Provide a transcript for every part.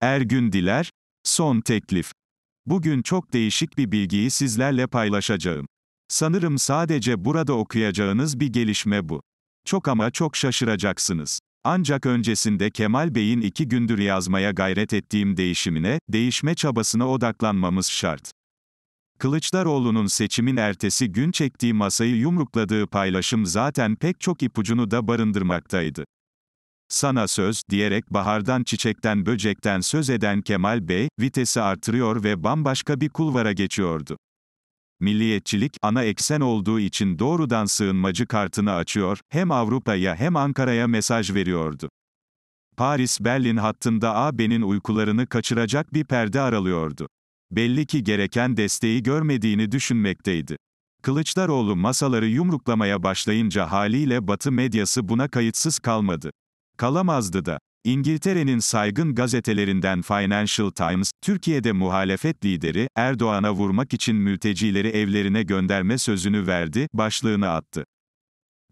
Ergün Diler, son teklif. Bugün çok değişik bir bilgiyi sizlerle paylaşacağım. Sanırım sadece burada okuyacağınız bir gelişme bu. Çok ama çok şaşıracaksınız. Ancak öncesinde Kemal Bey'in iki gündür yazmaya gayret ettiğim değişimine, değişme çabasına odaklanmamız şart. Kılıçdaroğlu'nun seçimin ertesi gün çektiği masayı yumrukladığı paylaşım zaten pek çok ipucunu da barındırmaktaydı. Sana söz diyerek bahardan çiçekten böcekten söz eden Kemal Bey, vitesi artırıyor ve bambaşka bir kulvara geçiyordu. Milliyetçilik, ana eksen olduğu için doğrudan sığınmacı kartını açıyor, hem Avrupa'ya hem Ankara'ya mesaj veriyordu. Paris-Berlin hattında AB'nin uykularını kaçıracak bir perde aralıyordu. Belli ki gereken desteği görmediğini düşünmekteydi. Kılıçdaroğlu masaları yumruklamaya başlayınca haliyle Batı medyası buna kayıtsız kalmadı kalamazdı da. İngiltere'nin saygın gazetelerinden Financial Times, Türkiye'de muhalefet lideri, Erdoğan'a vurmak için mültecileri evlerine gönderme sözünü verdi, başlığını attı.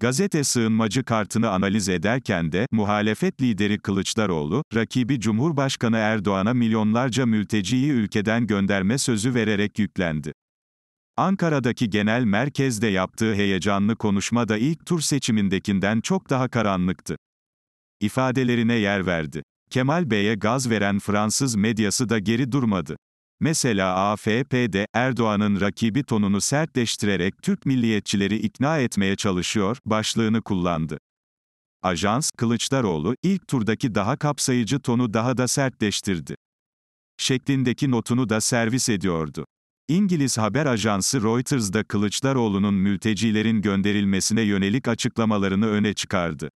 Gazete sığınmacı kartını analiz ederken de, muhalefet lideri Kılıçdaroğlu, rakibi Cumhurbaşkanı Erdoğan'a milyonlarca mülteciyi ülkeden gönderme sözü vererek yüklendi. Ankara'daki genel merkezde yaptığı heyecanlı konuşma da ilk tur seçimindekinden çok daha karanlıktı ifadelerine yer verdi. Kemal Bey'e gaz veren Fransız medyası da geri durmadı. Mesela AFP'de Erdoğan'ın rakibi tonunu sertleştirerek Türk milliyetçileri ikna etmeye çalışıyor başlığını kullandı. Ajans Kılıçdaroğlu ilk turdaki daha kapsayıcı tonu daha da sertleştirdi şeklindeki notunu da servis ediyordu. İngiliz haber ajansı Reuters'da Kılıçdaroğlu'nun mültecilerin gönderilmesine yönelik açıklamalarını öne çıkardı.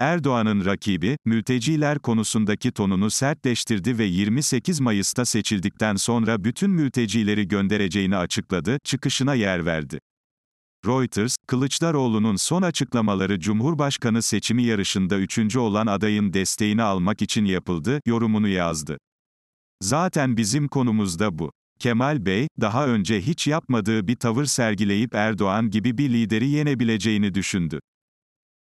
Erdoğan'ın rakibi, mülteciler konusundaki tonunu sertleştirdi ve 28 Mayıs'ta seçildikten sonra bütün mültecileri göndereceğini açıkladı, çıkışına yer verdi. Reuters, Kılıçdaroğlu'nun son açıklamaları Cumhurbaşkanı seçimi yarışında üçüncü olan adayın desteğini almak için yapıldı, yorumunu yazdı. Zaten bizim konumuzda bu. Kemal Bey, daha önce hiç yapmadığı bir tavır sergileyip Erdoğan gibi bir lideri yenebileceğini düşündü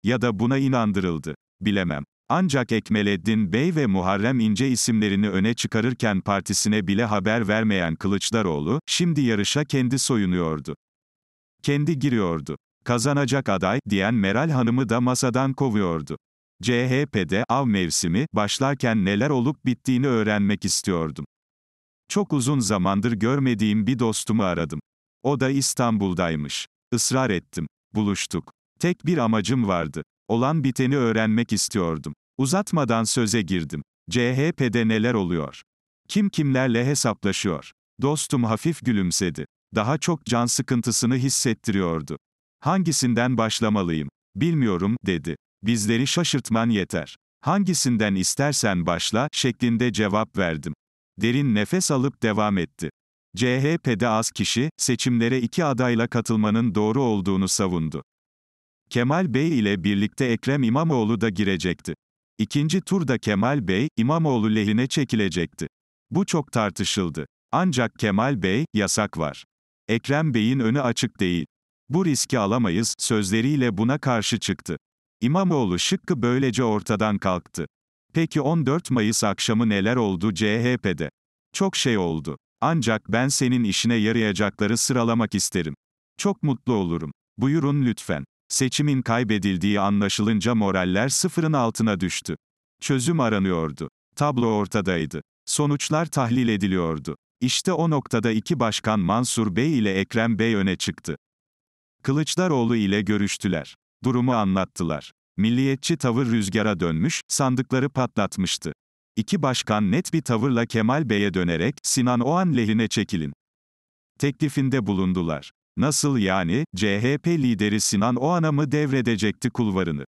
ya da buna inandırıldı. Bilemem. Ancak Ekmeleddin Bey ve Muharrem İnce isimlerini öne çıkarırken partisine bile haber vermeyen Kılıçdaroğlu, şimdi yarışa kendi soyunuyordu. Kendi giriyordu. Kazanacak aday, diyen Meral Hanım'ı da masadan kovuyordu. CHP'de av mevsimi başlarken neler olup bittiğini öğrenmek istiyordum. Çok uzun zamandır görmediğim bir dostumu aradım. O da İstanbul'daymış. Israr ettim. Buluştuk. Tek bir amacım vardı. Olan biteni öğrenmek istiyordum. Uzatmadan söze girdim. CHP'de neler oluyor? Kim kimlerle hesaplaşıyor? Dostum hafif gülümsedi. Daha çok can sıkıntısını hissettiriyordu. Hangisinden başlamalıyım? Bilmiyorum, dedi. Bizleri şaşırtman yeter. Hangisinden istersen başla, şeklinde cevap verdim. Derin nefes alıp devam etti. CHP'de az kişi, seçimlere iki adayla katılmanın doğru olduğunu savundu. Kemal Bey ile birlikte Ekrem İmamoğlu da girecekti. İkinci turda Kemal Bey, İmamoğlu lehine çekilecekti. Bu çok tartışıldı. Ancak Kemal Bey, yasak var. Ekrem Bey'in önü açık değil. Bu riski alamayız, sözleriyle buna karşı çıktı. İmamoğlu şıkkı böylece ortadan kalktı. Peki 14 Mayıs akşamı neler oldu CHP'de? Çok şey oldu. Ancak ben senin işine yarayacakları sıralamak isterim. Çok mutlu olurum. Buyurun lütfen. Seçimin kaybedildiği anlaşılınca moraller sıfırın altına düştü. Çözüm aranıyordu. Tablo ortadaydı. Sonuçlar tahlil ediliyordu. İşte o noktada iki başkan Mansur Bey ile Ekrem Bey öne çıktı. Kılıçdaroğlu ile görüştüler. Durumu anlattılar. Milliyetçi tavır rüzgara dönmüş, sandıkları patlatmıştı. İki başkan net bir tavırla Kemal Bey'e dönerek, Sinan Oğan lehine çekilin. Teklifinde bulundular. Nasıl yani, CHP lideri Sinan Oğan'a mı devredecekti kulvarını?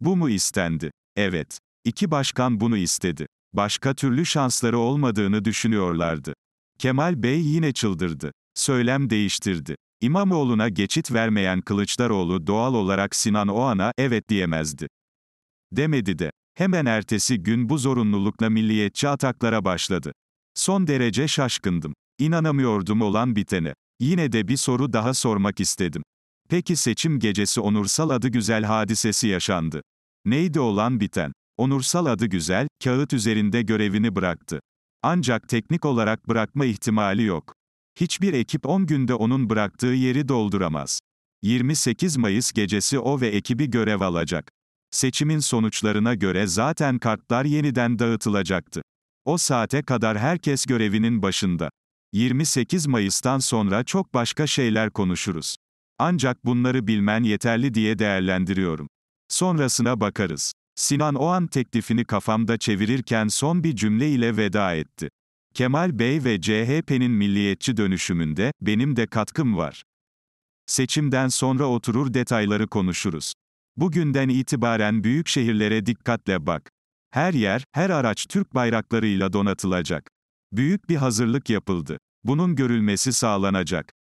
Bu mu istendi? Evet. İki başkan bunu istedi. Başka türlü şansları olmadığını düşünüyorlardı. Kemal Bey yine çıldırdı. Söylem değiştirdi. İmamoğlu'na geçit vermeyen Kılıçdaroğlu doğal olarak Sinan Oğan'a evet diyemezdi. Demedi de. Hemen ertesi gün bu zorunlulukla milliyetçi ataklara başladı. Son derece şaşkındım. İnanamıyordum olan bitene. Yine de bir soru daha sormak istedim. Peki seçim gecesi onursal adı güzel hadisesi yaşandı. Neydi olan biten? Onursal adı güzel, kağıt üzerinde görevini bıraktı. Ancak teknik olarak bırakma ihtimali yok. Hiçbir ekip 10 günde onun bıraktığı yeri dolduramaz. 28 Mayıs gecesi o ve ekibi görev alacak. Seçimin sonuçlarına göre zaten kartlar yeniden dağıtılacaktı. O saate kadar herkes görevinin başında. 28 Mayıs'tan sonra çok başka şeyler konuşuruz. Ancak bunları bilmen yeterli diye değerlendiriyorum. Sonrasına bakarız. Sinan o an teklifini kafamda çevirirken son bir cümle ile veda etti. Kemal Bey ve CHP'nin milliyetçi dönüşümünde benim de katkım var. Seçimden sonra oturur detayları konuşuruz. Bugünden itibaren büyük şehirlere dikkatle bak. Her yer, her araç Türk bayraklarıyla donatılacak. Büyük bir hazırlık yapıldı. Bunun görülmesi sağlanacak.